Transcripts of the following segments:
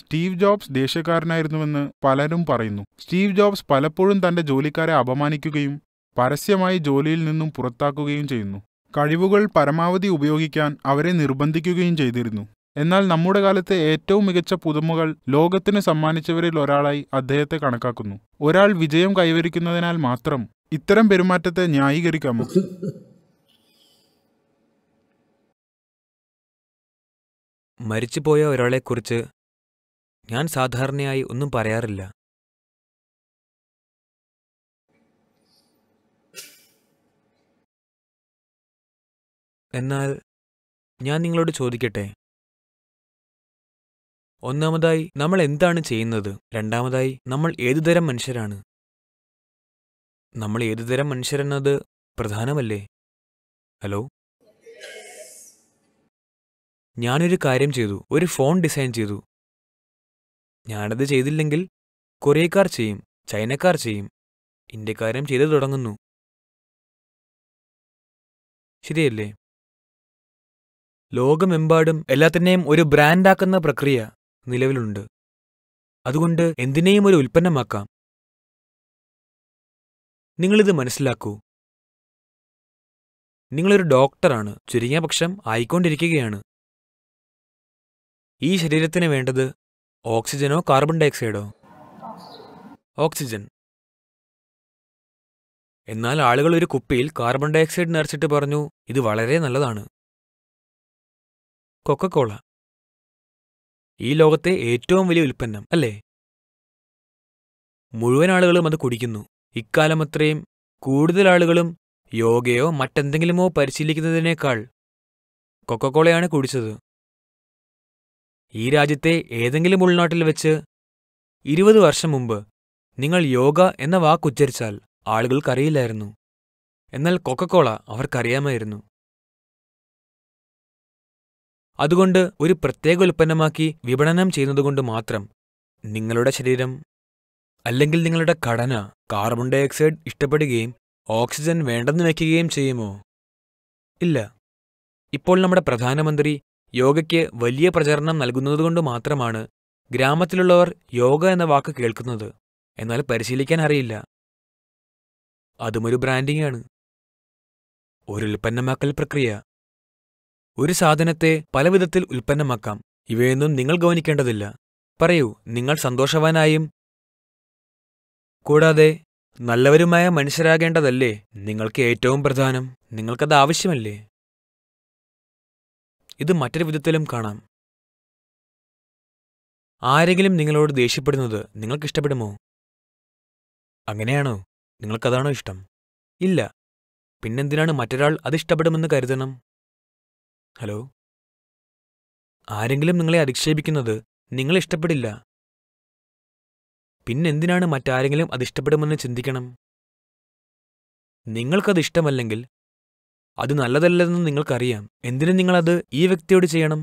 Steve jobs ദേഷ്യക്കാരനായിരുന്നുവെന്ന് പലരും പറയുന്നു Steve jobs പലപ്പോഴും തന്റെ ജോലിക്കാരെ അപമാനിക്കുകയും പരസ്യമായി ജോലിയിൽ നിന്നും പുറത്താക്കുകയും ചെയ്യുന്നു കഴിവുകൾ പരമാവധി ഉപയോഗിക്കാൻ അവരെ നിർബന്ധിക്കുകയും ചെയ്തിരുന്നു എന്നാൽ നമ്മുടെ കാലത്തെ ഏറ്റവും മികച്ച പുതുമകൾ ലോകത്തിന് സമ്മാനിച്ചവരിൽ ഒരാളായി അദ്ദേഹത്തെ കണക്കാക്കുന്നു ഒരാൾ വിജയം കൈവരിക്കുന്നതിനാൽ മാത്രം ഇത്തരം പെരുമാറ്റത്തെ ന്യായീകരിക്കാമോ മരിച്ചുപോയ ഒരാളെക്കുറിച്ച് ഞാൻ സാധാരണയായി ഒന്നും പറയാറില്ല എന്നാൽ ഞാൻ നിങ്ങളോട് ചോദിക്കട്ടെ ഒന്നാമതായി നമ്മൾ എന്താണ് ചെയ്യുന്നത് രണ്ടാമതായി നമ്മൾ ഏതുതരം മനുഷ്യരാണ് നമ്മൾ ഏതുതരം മനുഷ്യരെന്നത് പ്രധാനമല്ലേ ഹലോ ഞാനൊരു കാര്യം ചെയ്തു ഒരു ഫോൺ ഡിസൈൻ ചെയ്തു ഞാനത് ചെയ്തില്ലെങ്കിൽ കൊറിയക്കാർ ചെയ്യും ചൈനക്കാർ ചെയ്യും ഇന്ത്യക്കാരും ചെയ്തു തുടങ്ങുന്നു ശരിയല്ലേ ലോകമെമ്പാടും എല്ലാത്തിനെയും ഒരു ബ്രാൻഡാക്കുന്ന പ്രക്രിയ നിലവിലുണ്ട് അതുകൊണ്ട് എന്തിനേയും ഒരു ഉൽപ്പന്നമാക്കാം നിങ്ങളിത് മനസ്സിലാക്കൂ നിങ്ങളൊരു ഡോക്ടറാണ് ചുരുങ്ങിയ പക്ഷം ആയിക്കൊണ്ടിരിക്കുകയാണ് ഈ ശരീരത്തിന് വേണ്ടത് ഓക്സിജനോ കാർബൺ ഡൈ ഓക്സൈഡോ ഓക്സിജൻ എന്നാൽ ആളുകൾ ഒരു കുപ്പിയിൽ കാർബൺ ഡൈ ഓക്സൈഡ് നിറച്ചിട്ട് പറഞ്ഞു ഇത് വളരെ നല്ലതാണ് കൊക്കക്കോള ഈ ലോകത്തെ ഏറ്റവും വലിയ ഉൽപ്പന്നം അല്ലേ മുഴുവൻ ആളുകളും അത് കുടിക്കുന്നു ഇക്കാലം അത്രയും കൂടുതൽ ആളുകളും യോഗയോ മറ്റെന്തെങ്കിലുമോ പരിശീലിക്കുന്നതിനേക്കാൾ കൊക്കക്കോളയാണ് കുടിച്ചത് ഈ രാജ്യത്തെ ഏതെങ്കിലും ഉൾനാട്ടിൽ വെച്ച് ഇരുപത് വർഷം മുമ്പ് നിങ്ങൾ യോഗ എന്ന വാക്കുച്ചരിച്ചാൽ ആളുകൾക്കറിയില്ലായിരുന്നു എന്നാൽ കൊക്കക്കോള അവർക്കറിയാമായിരുന്നു അതുകൊണ്ട് ഒരു പ്രത്യേക ഉൽപ്പന്നമാക്കി വിപണനം ചെയ്യുന്നതുകൊണ്ട് മാത്രം നിങ്ങളുടെ ശരീരം അല്ലെങ്കിൽ നിങ്ങളുടെ ഘടന കാർബൺ ഡൈ ഓക്സൈഡ് ഇഷ്ടപ്പെടുകയും ഓക്സിജൻ വേണ്ടെന്ന് വയ്ക്കുകയും ചെയ്യുമോ ഇല്ല ഇപ്പോൾ നമ്മുടെ പ്രധാനമന്ത്രി യോഗയ്ക്ക് വലിയ പ്രചരണം നൽകുന്നതുകൊണ്ട് മാത്രമാണ് ഗ്രാമത്തിലുള്ളവർ യോഗ എന്ന വാക്ക് കേൾക്കുന്നത് എന്നാൽ പരിശീലിക്കാൻ അറിയില്ല അതുമൊരു ബ്രാൻഡിംഗ് ആണ് ഒരു ഉൽപ്പന്നമാക്കൽ പ്രക്രിയ ഒരു സാധനത്തെ പലവിധത്തിൽ ഉൽപ്പന്നമാക്കാം ഇവയൊന്നും നിങ്ങൾ ഗവനിക്കേണ്ടതില്ല പറയൂ നിങ്ങൾ സന്തോഷവാനായും കൂടാതെ നല്ലവരുമായ മനുഷ്യരാകേണ്ടതല്ലേ നിങ്ങൾക്ക് ഏറ്റവും പ്രധാനം നിങ്ങൾക്കത് ആവശ്യമല്ലേ ഇത് മറ്റൊരു വിധത്തിലും കാണാം ആരെങ്കിലും നിങ്ങളോട് ദേഷ്യപ്പെടുന്നത് നിങ്ങൾക്കിഷ്ടപ്പെടുമോ അങ്ങനെയാണോ നിങ്ങൾക്കതാണോ ഇഷ്ടം ഇല്ല പിന്നെന്തിനാണ് മറ്റൊരാൾ അതിഷ്ടപ്പെടുമെന്ന് കരുതണം ഹലോ ആരെങ്കിലും നിങ്ങളെ അധിക്ഷേപിക്കുന്നത് നിങ്ങൾ ഇഷ്ടപ്പെടില്ല പിന്നെന്തിനാണ് മറ്റാരെങ്കിലും അതിഷ്ടപ്പെടുമെന്ന് ചിന്തിക്കണം നിങ്ങൾക്കത് ഇഷ്ടമല്ലെങ്കിൽ അത് നല്ലതല്ലെന്ന് നിങ്ങൾക്കറിയാം എന്തിനു നിങ്ങളത് ഈ വ്യക്തിയോട് ചെയ്യണം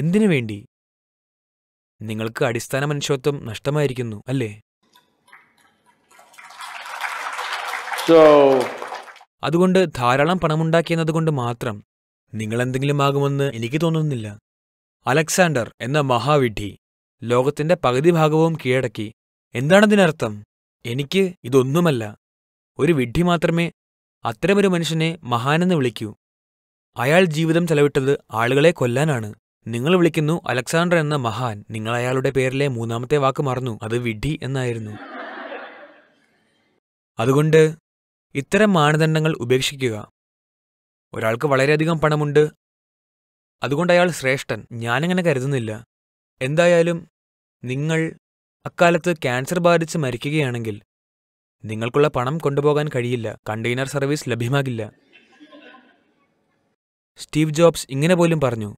എന്തിനു വേണ്ടി നിങ്ങൾക്ക് അടിസ്ഥാന മനുഷ്യത്വം നഷ്ടമായിരിക്കുന്നു അല്ലേ അതുകൊണ്ട് ധാരാളം പണമുണ്ടാക്കിയെന്നതുകൊണ്ട് മാത്രം നിങ്ങൾ എന്തെങ്കിലും ആകുമെന്ന് എനിക്ക് തോന്നുന്നില്ല അലക്സാണ്ടർ എന്ന മഹാവിഡ്ഢി ലോകത്തിന്റെ പകുതി ഭാഗവും കീഴടക്കി എന്താണതിനർത്ഥം എനിക്ക് ഇതൊന്നുമല്ല ഒരു വിഡ്ഢി മാത്രമേ അത്തരമൊരു മനുഷ്യനെ മഹാനെന്ന് വിളിക്കൂ അയാൾ ജീവിതം ചെലവിട്ടത് ആളുകളെ കൊല്ലാനാണ് നിങ്ങൾ വിളിക്കുന്നു അലക്സാണ്ടർ എന്ന മഹാൻ നിങ്ങൾ അയാളുടെ പേരിലെ മൂന്നാമത്തെ വാക്ക് മറന്നു അത് വിഡി എന്നായിരുന്നു അതുകൊണ്ട് ഇത്തരം മാനദണ്ഡങ്ങൾ ഉപേക്ഷിക്കുക ഒരാൾക്ക് വളരെയധികം പണമുണ്ട് അതുകൊണ്ട് അയാൾ ശ്രേഷ്ഠൻ ഞാനങ്ങനെ കരുതുന്നില്ല എന്തായാലും നിങ്ങൾ അക്കാലത്ത് ക്യാൻസർ ബാധിച്ച് മരിക്കുകയാണെങ്കിൽ നിങ്ങൾക്കുള്ള പണം കൊണ്ടുപോകാൻ കഴിയില്ല കണ്ടെയ്നർ സർവീസ് ലഭ്യമാകില്ല സ്റ്റീവ് ജോബ്സ് ഇങ്ങനെ പോലും പറഞ്ഞു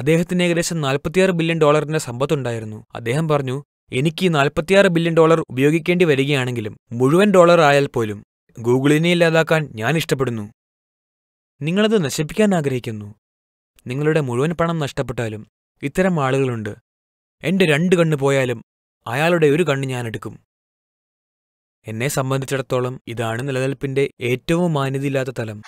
അദ്ദേഹത്തിന് ഏകദേശം നാൽപ്പത്തിയാറ് ബില്യൺ ഡോളറിന്റെ സമ്പത്തുണ്ടായിരുന്നു അദ്ദേഹം പറഞ്ഞു എനിക്ക് നാൽപ്പത്തിയാറ് ബില്യൺ ഡോളർ ഉപയോഗിക്കേണ്ടി വരികയാണെങ്കിലും മുഴുവൻ ഡോളർ ആയാൽ പോലും ഗൂഗിളിനെ ഇല്ലാതാക്കാൻ ഞാൻ ഇഷ്ടപ്പെടുന്നു നിങ്ങളത് നശിപ്പിക്കാൻ ആഗ്രഹിക്കുന്നു നിങ്ങളുടെ മുഴുവൻ പണം നഷ്ടപ്പെട്ടാലും ഇത്തരം ആളുകളുണ്ട് എന്റെ രണ്ട് കണ്ണു പോയാലും അയാളുടെ ഒരു കണ്ണ് ഞാനെടുക്കും എന്നെ സംബന്ധിച്ചിടത്തോളം ഇതാണ് നിലനിൽപ്പിന്റെ ഏറ്റവും മാന്യതയില്ലാത്ത തലം